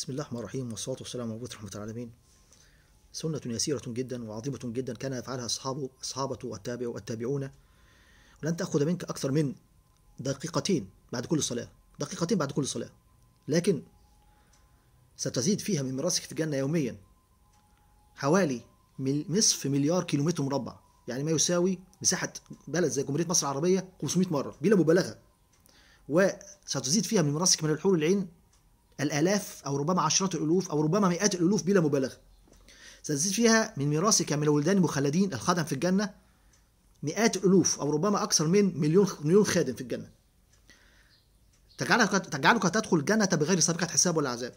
بسم الله الرحمن الرحيم والصلاة والسلام على وجود رحمة العالمين سنة يسيرة جدا وعظيمة جدا كان يفعلها أصحاب أصحابة والتابع والتابعون ولن تأخذ منك أكثر من دقيقتين بعد كل صلاة دقيقتين بعد كل صلاة لكن ستزيد فيها من مراسك في الجنة يوميا حوالي نصف مليار كيلومتر مربع يعني ما يساوي مساحة بلد زي جمهورية مصر العربية 500 مرة بلا مبالغة وستزيد فيها من مراسك من الحور العين الآلاف أو ربما عشرات الألوف أو ربما مئات الألوف بلا مبالغة ستزيد فيها من ميراثك من الولدان المخلدين الخدم في الجنة مئات الألوف أو ربما أكثر من مليون مليون خادم في الجنة تجعلك تجعلك تدخل الجنة بغير سابقة حساب ولا عذاب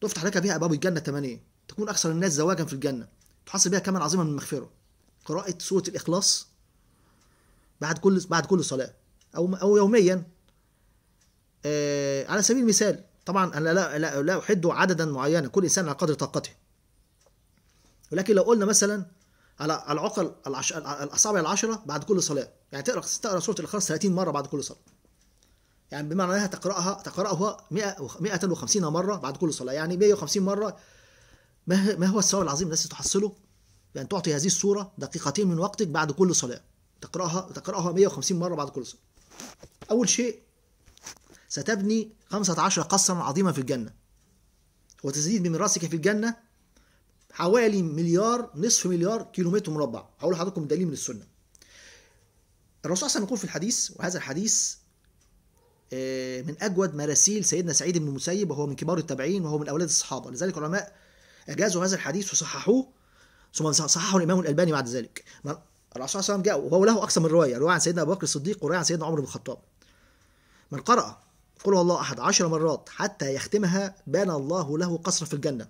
تفتح لك بها أبواب الجنة ثمانية تكون أكثر الناس زواجا في الجنة تحصل بها كمان عظيما من المغفرة قراءة سورة الإخلاص بعد كل بعد كل صلاة أو أو يوميا آه على سبيل المثال طبعا انا لا لا, لا احد عددا معينا كل انسان على قدر طاقته ولكن لو قلنا مثلا على العقل العش... الاصابع العشره بعد كل صلاه يعني تقرا تقرا سوره الاخلاص 30 مره بعد كل صلاه يعني بمعنى انها تقراها تقراها 150 مره بعد كل صلاه يعني 150 مره ما ما هو الثواب العظيم الذي تحصله بان تعطي هذه الصوره دقيقتين من وقتك بعد كل صلاه تقراها تقراها 150 مره بعد كل صلاه اول شيء ستبني خمسة عشر قصرا عظيما في الجنة وتزيد من رأسك في الجنة حوالي مليار نصف مليار كيلومتر مربع هقول لحضراتكم دليل من السنة الرسول صلى الله عليه يقول في الحديث وهذا الحديث آه، من أجود مراسيل سيدنا سعيد بن المسيب وهو من كبار التابعين وهو من أولاد الصحابة لذلك العلماء أجازوا هذا الحديث وصححوه ثم صححه الإمام الألباني بعد ذلك الرسول صلى الله عليه وسلم جاء وهو له أكثر من رواية رواية عن سيدنا أبو بكر الصديق ورواية عن سيدنا عمر بن الخطاب من قرأ قل هو الله أحد عشر مرات حتى يختمها بان الله له قصر في الجنة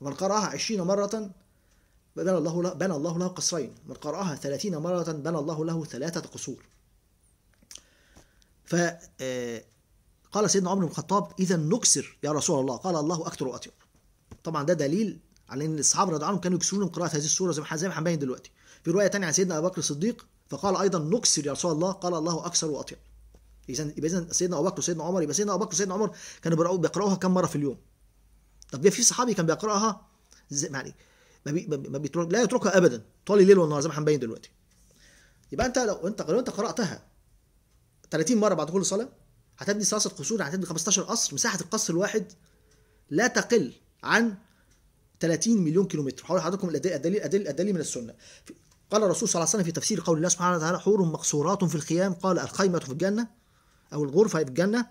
ومن قرأها عشرين مرة بان الله له الله له قصرين من قرأها 30 مرة بان الله له ثلاثة قصور ف آه، قال سيدنا عمر بن الخطاب إذا نكسر يا رسول الله قال الله أكثر وأطيب طبعا ده دليل على ان الصحابه رضي عنهم كانوا يكسرون من قراءه هذه السوره زي ما زي ما هنبين دلوقتي في روايه ثانيه عن سيدنا ابو بكر الصديق فقال ايضا نكسر يا رسول الله قال الله اكثر واطيب يبقى اذا سيدنا ابو بكر وسيدنا عمر يبقى سيدنا ابو بكر وسيدنا عمر كانوا بيقراوها كم مره في اليوم طب ده في صحابي كان بيقراها يعني ما, بي ما بيترك لا يتركها ابدا طول الليل والنهار زي ما هنبين دلوقتي يبقى انت لو انت لو انت قراتها 30 مره بعد كل صلاه هتبني صلاه قصور هتبني 15 قصر مساحه القصر الواحد لا تقل عن 30 مليون كيلومتر هقول لحضراتكم الادله الادله الادله الادله من السنه قال الرسول صلى الله عليه وسلم في تفسير قول الله سبحانه وتعالى حور مقصورات في الخيام قال الخيمه في الجنه أو الغرفة في الجنة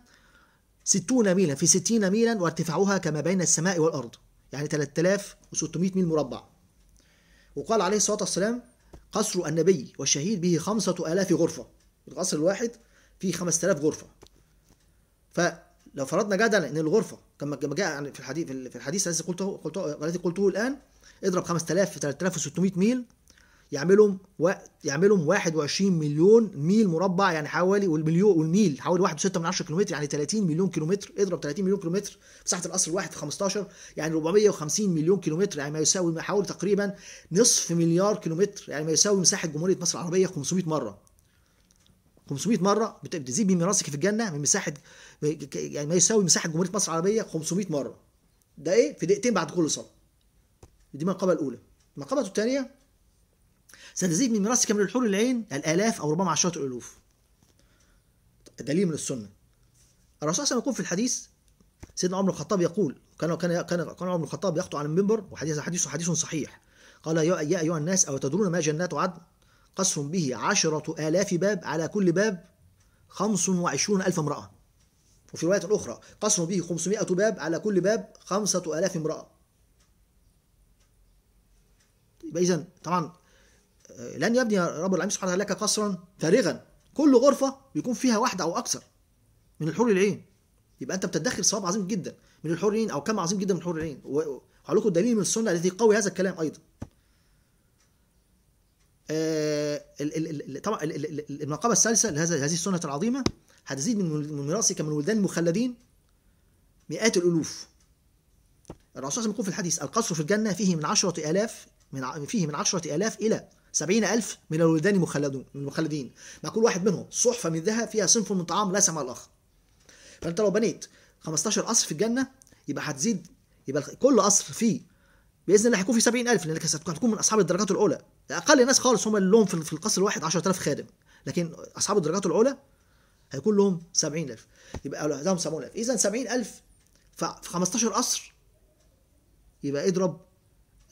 ستون ميلا في ستين ميلا وارتفاعها كما بين السماء والأرض يعني 3600 ميل مربع وقال عليه الصلاة والسلام قصر النبي والشهيد به خمسة آلاف غرفة القصر الواحد فيه 5000 غرفة فلو فرضنا جدلا ان الغرفه كما جاء في الحديث في الحديث الذي قلته قلته الذي قلته الان اضرب 5000 في 3600 ميل يعملهم و... يعملهم 21 مليون ميل مربع يعني حوالي والمليون والميل حوالي 1.6 كيلومتر يعني 30 مليون كيلومتر اضرب 30 مليون كيلومتر مساحه القصر الواحد 15 يعني 450 مليون كيلومتر يعني ما يساوي حوالي تقريبا نصف مليار كيلومتر يعني ما يساوي مساحه جمهوريه مصر العربيه 500 مره 500 مره بتزيد من راسك في الجنه من مساحه يعني ما يساوي مساحه جمهوريه مصر العربيه 500 مره ده ايه في دقيقتين بعد كل صلاه دي المقابله الاولى المقابله الثانيه ستزيد من من الحور العين الالاف او ربما عشرات الالوف دليل من السنه الرسول صلى الله عليه وسلم يقول في الحديث سيدنا عمر الخطاب يقول كان كان كان كان عمر الخطاب يخطو على المنبر وحديث حديث حديث صحيح قال يا, يا ايها الناس او تدرون ما جنات عدن قصر به عشرة آلاف باب على كل باب خمس وعشرون ألف امرأة وفي رواية أخرى قصر به خمسمائة باب على كل باب خمسة آلاف امرأة إذن طبعا لن يبني رب العالمين سبحانه لك قصرا فارغا كل غرفه بيكون فيها واحده او اكثر من الحور العين يبقى انت بتدخل ثواب عظيم جدا من الحور العين او كم عظيم جدا من الحور العين وهقول لكم دليل من السنه التي تقوي هذا الكلام ايضا آه، طبعا النقابه الثالثه لهذا هذه السنه العظيمه هتزيد من ميراثك من ولدان المخلدين مئات الالوف الرسول صلى الله عليه وسلم يقول في الحديث القصر في الجنه فيه من عشرة آلاف من فيه من عشرة آلاف إلى سبعين ألف من الولدان مخلدون المخلدين مع كل واحد منهم صحفة من ذهب فيها صنف من طعام لا سمع الآخر فأنت لو بنيت 15 قصر في الجنة يبقى هتزيد يبقى كل قصر فيه باذن الله هيكون في 70000 لانك هتكون من اصحاب الدرجات الاولى اقل ناس خالص هم اللي لهم في القصر الواحد 10000 خادم لكن اصحاب الدرجات الاولى هيكون لهم 70000 يبقى لهم 70000 اذا 70000 في 15 قصر يبقى اضرب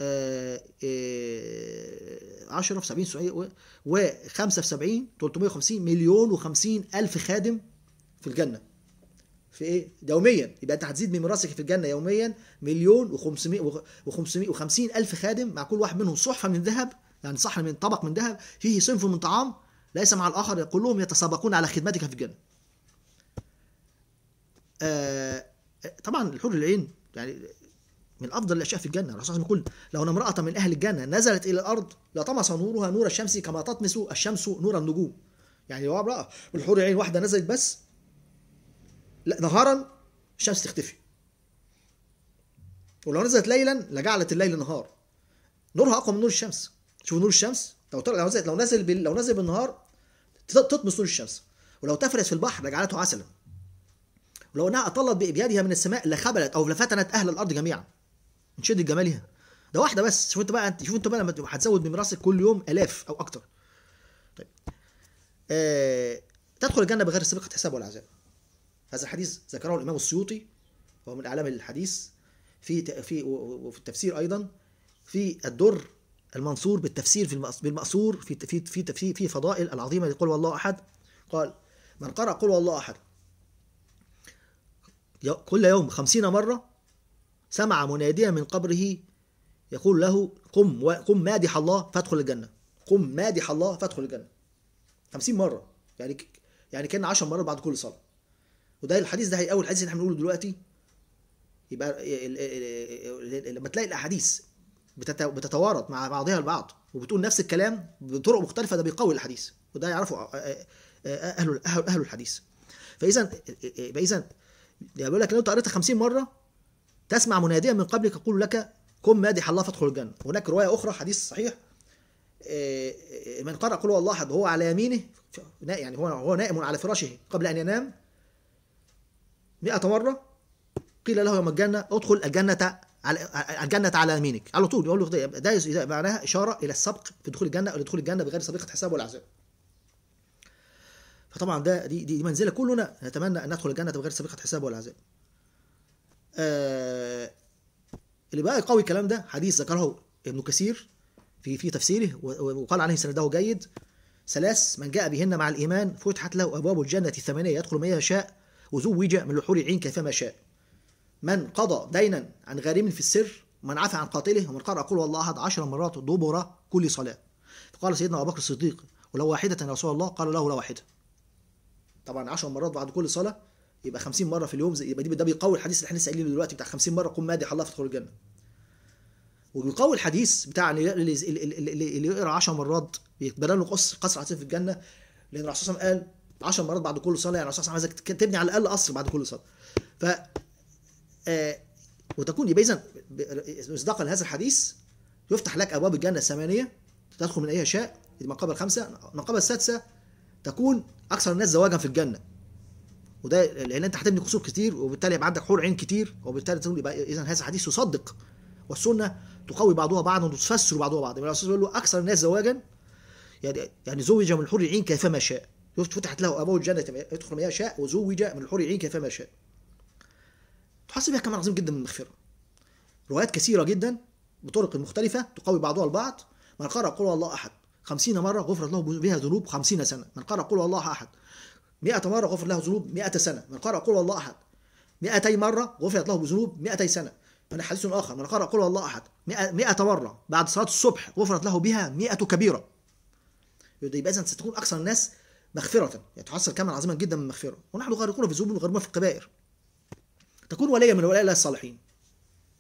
آه، آه، 10 في 70 و و5 في 70 350 مليون و50 ألف خادم في الجنة في ايه يوميا يبقى انت هتزيد من ميراثك في الجنه يوميا مليون و500 و550 الف خادم مع كل واحد منهم صحفه من ذهب يعني صحن من طبق من ذهب فيه صنف من طعام ليس مع الاخر كلهم يتسابقون على خدمتك في الجنه آه, آه، طبعا الحور العين يعني من افضل الاشياء في الجنه الرسول يقول لو ان امراه من اهل الجنه نزلت الى الارض لطمس نورها نور الشمس كما تطمس الشمس نور النجوم يعني لو امراه والحور عين واحده نزلت بس لا نهارا الشمس تختفي ولو نزلت ليلا لجعلت الليل نهار نورها اقوى من نور الشمس شوف نور الشمس لو لو نزل لو نزل بال... لو نزل بالنهار تطمس نور الشمس ولو تفرس في البحر لجعلته عسلا ولو انها اطلت بابيادها من السماء لخبلت او لفتنت اهل الارض جميعا من شده جمالها ده واحده بس شوف انت بقى انت شوف انت بقى لما هتزود من راسك كل يوم الاف او اكتر طيب آه... تدخل الجنه بغير سابقه حساب ولا عذاب هذا الحديث ذكره الامام السيوطي وهو من اعلام الحديث في في وفي التفسير ايضا في الدر المنصور بالتفسير في بالمأثور في في في في, في فضائل العظيمه لقول والله احد قال من قرأ قل والله احد كل يوم خمسين مرة سمع مناديا من قبره يقول له قم قم مادح الله فادخل الجنة قم مادح الله فادخل الجنة 50 مرة يعني يعني كان 10 مرات بعد كل صلاة وده الحديث ده أول الحديث اللي احنا بنقوله دلوقتي يبقى لما تلاقي الاحاديث بتتوارد مع بعضها البعض وبتقول نفس الكلام بطرق مختلفة ده بيقوي الحديث وده يعرفه أهل أهل الحديث فإذا فإذا يعني بيقول لك لو أنت قريتها 50 مرة تسمع مناديا من قبلك يقول لك كن مادح الله فادخل الجنة هناك رواية أخرى حديث صحيح آه، آه، من قرأ قل هو الله أحد وهو على يمينه يعني هو هو نائم على فراشه قبل أن ينام 100 مرة قيل له يوم الجنة ادخل الجنة على الجنة على يمينك على طول يقول له ده معناها إشارة إلى السبق في دخول الجنة أو لدخول الجنة بغير سابقة حساب ولا عذاب فطبعا ده دي, دي منزله كلنا نتمنى ان ندخل الجنه بغير سابقه حساب ولا عذاب آه، اللي بقى يقوي الكلام ده حديث ذكره ابن كثير في في تفسيره وقال عليه سنده جيد ثلاث من جاء بهن مع الإيمان فتحت له أبواب الجنة الثمانية يدخل من يشاء وزوج من لحور العين كيفما شاء من قضى دينا عن غريم في السر ومن عفى عن قاتله ومن قرأ قل والله أحد عشر مرات دبر كل صلاة فقال سيدنا أبو بكر الصديق ولو واحدة يا رسول الله قال له لا واحدة طبعا عشر مرات بعد كل صلاة يبقى 50 مره في اليوم يبقى دي ده بيقوي الحديث اللي احنا لسه قايلينه دلوقتي بتاع 50 مره قم مادح الله دخول الجنه وبيقوي الحديث بتاع اللي يقرا 10 مرات يتبنى له قصر قصر عتيق في الجنه لان الرسول صلى الله عليه وسلم قال 10 مرات بعد كل صلاه يعني الرسول صلى الله عليه وسلم عايزك تبني على الاقل قصر بعد كل صلاه ف آه وتكون يبقى اذا مصداقا لهذا الحديث يفتح لك ابواب الجنه الثمانيه تدخل من اي شاء المقابر الخامسه المقابر السادسه تكون اكثر الناس زواجا في الجنه وده لان انت هتبني قصور كتير وبالتالي يبقى عندك حور عين كتير وبالتالي تقول يبقى اذا هذا الحديث يصدق والسنه تقوي بعضها بعضا وتفسر بعضها بعضا يعني الرسول بيقول له اكثر الناس زواجا يعني يعني زوج من الحور العين كيفما شاء فتحت له ابواب الجنه يدخل ما شاء وزوج من الحور العين كيفما شاء تحصل بها كمان عظيم جدا من المغفره روايات كثيره جدا بطرق مختلفه تقوي بعضها البعض من قرأ قول الله أحد خمسين مرة غفرت له بها ذنوب خمسين سنة من قرأ قول الله أحد مئة مرة غفر له ذنوب مئة سنة من قرأ قل والله أحد مئتي مرة غفرت له بذنوب مئتي سنة من حديث آخر من قرأ قل والله أحد مئة مرة بعد صلاة الصبح غفرت له بها مئة كبيرة يبقى إذا ستكون أكثر الناس مغفرة يعني تحصل كما عظيما جدا من المغفرة ونحن غارقون في الذنوب وغارقون في الكبائر تكون وليا من ولاء الله الصالحين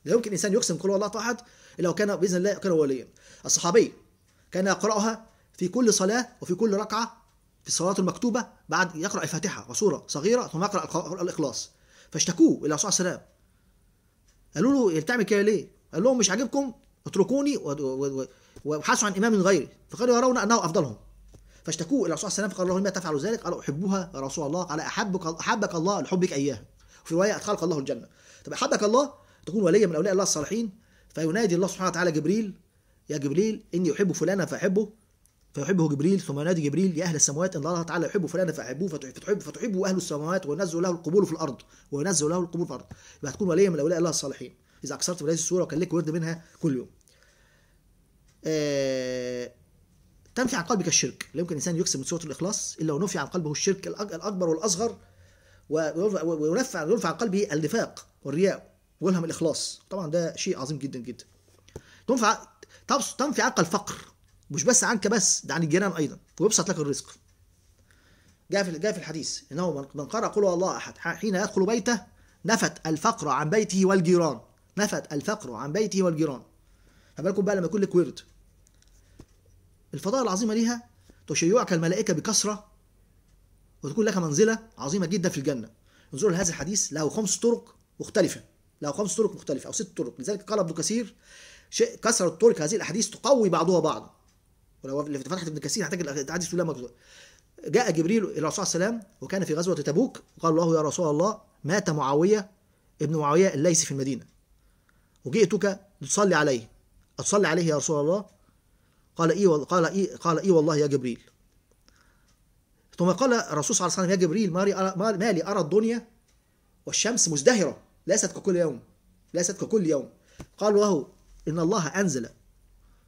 لا يمكن إنسان يقسم قل والله أحد إلا وكان بإذن الله كان وليا الصحابي كان يقرأها في كل صلاة وفي كل ركعة في الصلاة المكتوبة بعد يقرأ الفاتحة وسورة صغيرة ثم يقرأ الإخلاص فاشتكوه إلى الرسول صلى الله عليه قالوا له إيه، بتعمل كده ليه؟ قال لهم مش عاجبكم اتركوني وابحثوا عن إمام غيري فقالوا يرون أنه أفضلهم فاشتكوه إلى الرسول صلى الله عليه وسلم فقال لهم لما تفعلوا ذلك؟ قالوا أحبها يا رسول الله قال أحبك أحبك الله لحبك إياها وفي رواية أدخلك الله الجنة طب أحبك الله تكون وليا من أولياء الله الصالحين فينادي الله سبحانه وتعالى جبريل يا جبريل إني أحب فلانا فأحبه فيحبه جبريل ثم ينادي جبريل يا اهل السماوات ان الله تعالى يحب فلانا فاحبوه فتحب فتحبه اهل السماوات وينزل له القبول في الارض وينزل له القبول في الارض يبقى هتكون وليا من اولياء الله الصالحين اذا اكثرت من هذه السوره وكان لك ورد منها كل يوم. آه تنفي عن قلبك الشرك لا يمكن الانسان يكسب من سوره الاخلاص الا ونفي عن قلبه الشرك الاكبر والاصغر وينفع ينفع عن قلبه النفاق والرياء ويلهم الاخلاص طبعا ده شيء عظيم جدا جدا تنفع تنفي عنك الفقر مش بس عنك بس ده عن الجيران ايضا ويبسط لك الرزق جاء في جاء في الحديث انه من قرأ قل الله احد حين يدخل بيته نفت الفقر عن بيته والجيران نفت الفقر عن بيته والجيران فبالكم بقى لما يكون لك ورد الفضاء العظيمه ليها تشيعك الملائكه بكثره وتكون لك منزله عظيمه جدا في الجنه انظروا لهذا الحديث له خمس طرق مختلفه له خمس طرق مختلفه او ست طرق لذلك قال ابن كثير شيء كثره طرق هذه الاحاديث تقوي بعضها بعضا ولو فتحت ابن كثير هتجد الاحاديث كلها مجزوء جاء جبريل الى الرسول عليه السلام وكان في غزوه تبوك قال له يا رسول الله مات معاويه ابن معاويه الليثي في المدينه وجئتك لتصلي عليه اتصلي عليه يا رسول الله قال اي قال اي قال اي والله يا جبريل ثم قال الرسول صلى الله عليه وسلم يا جبريل ما لي ارى الدنيا والشمس مزدهره ليست ككل يوم ليست ككل يوم قال له ان الله انزل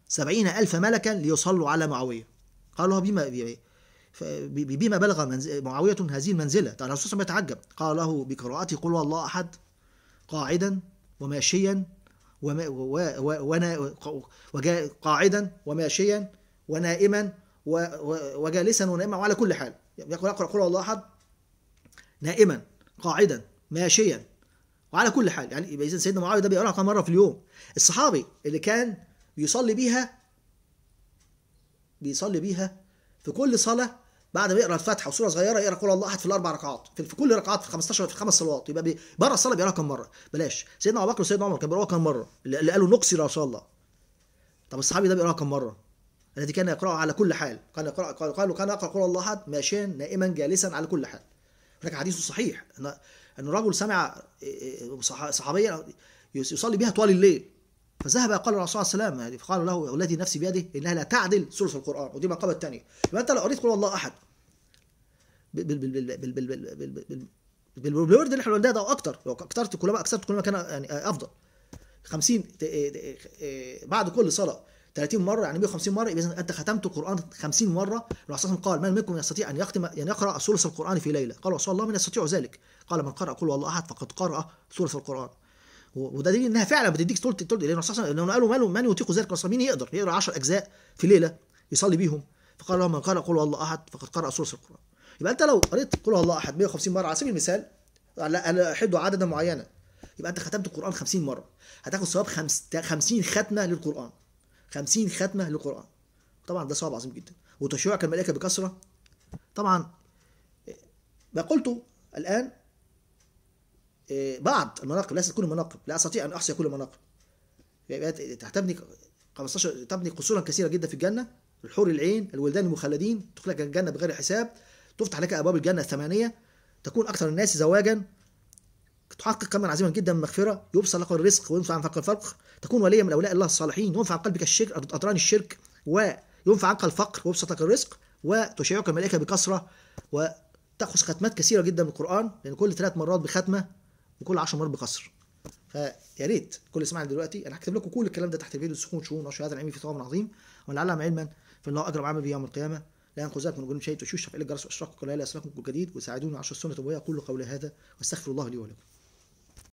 سبعين ألف ملكا ليصلوا على معاوية قال له بما بما بلغ منزل معاوية هذه المنزلة الرسول صلى الله عليه وسلم يتعجب قال له بقراءة قل الله أحد قاعدا وماشيا وما و قاعدا وماشيا ونائما وجالسا ونائما وعلى كل حال يقول اقرا قل الله احد نائما قاعدا ماشيا وعلى كل حال يعني اذا سيدنا معاويه ده بيقراها كم مره في اليوم الصحابي اللي كان بيصلي بيها بيصلي بيها في كل صلاة بعد ما يقرا الفاتحه وسوره صغيره يقرا قول الله احد في الاربع ركعات في, كل ركعات في 15 في خمس صلوات يبقى بره الصلاه بيقراها كم مره بلاش سيدنا ابو بكر وسيدنا عمر كان بيقراها كم مره اللي قالوا نقصي ان شاء الله طب الصحابي ده بيقراها كم مره الذي كان يقراها على كل حال كان يقرأ قالوا كان يقرأ قول الله أحد ماشيا نائما جالسا على كل حال هناك حديث صحيح أن أن رجل سمع صحابيا يصلي بها طوال الليل فذهب قال الرسول صلى الله عليه وسلم فقال له والذي نفسي بيده انها لا تعدل ثلث القران ودي مقابل الثانيه يبقى انت لو قريت قل الله احد بالورد اللي احنا ده او اكتر لو اكترت كل ما اكثرت كل ما كان يعني افضل 50 بعد كل صلاه 30 مره يعني 150 مره اذا انت ختمت القران 50 مره الرسول قال من منكم يستطيع ان يختم ان يقرا ثلث القران في ليله قال رسول الله من يستطيع ذلك قال من قرأ قل والله احد فقد قرأ ثلث القران وده دليل انها فعلا بتديك ثلث طول لانه لانه قالوا ماله من يطيق ذلك اصلا مين يقدر يقرا 10 اجزاء في ليله يصلي بيهم فقال من قرأ قل الله احد فقد قرأ سوره القران يبقى انت لو قريت قل الله احد 150 مره على سبيل المثال على حد عددا معينا يبقى انت ختمت القران 50 مره هتاخد ثواب 50 ختمه للقران 50 ختمه للقران طبعا ده ثواب عظيم جدا وتشيعك الملائكه بكثره طبعا ما قلته الان إيه، بعض المناقب ليست كل المناقب لا استطيع ان احصي كل المناقب تبني 15 تبني قصورا كثيره جدا في الجنه الحور العين الولدان المخلدين تخلق الجنه بغير حساب تفتح لك ابواب الجنه الثمانيه تكون اكثر الناس زواجا تحقق كما عظيما جدا من المغفره يبصر لك الرزق وينفع عن فقر الفقر تكون وليا من اولياء الله الصالحين ينفع عن قلبك الشرك اطران الشرك وينفع عنك الفقر ويبسط لك الرزق وتشيعك الملائكه بكثره وتاخذ ختمات كثيره جدا من القران لان كل ثلاث مرات بختمه وكل 10 مرات بكسر فيا ريت كل اللي سمعني دلوقتي انا هكتب لكم كل الكلام ده تحت الفيديو سكون شؤون هذا العلم في ثواب عظيم ولعلهم علما فالله اجرم عمل به يوم القيامه لا ينقذك من جنون شيء تشوف الجرس واشراقكم لا يسلكم الجديد وساعدوني على سنه النبويه اقول قولي هذا واستغفر الله لي ولكم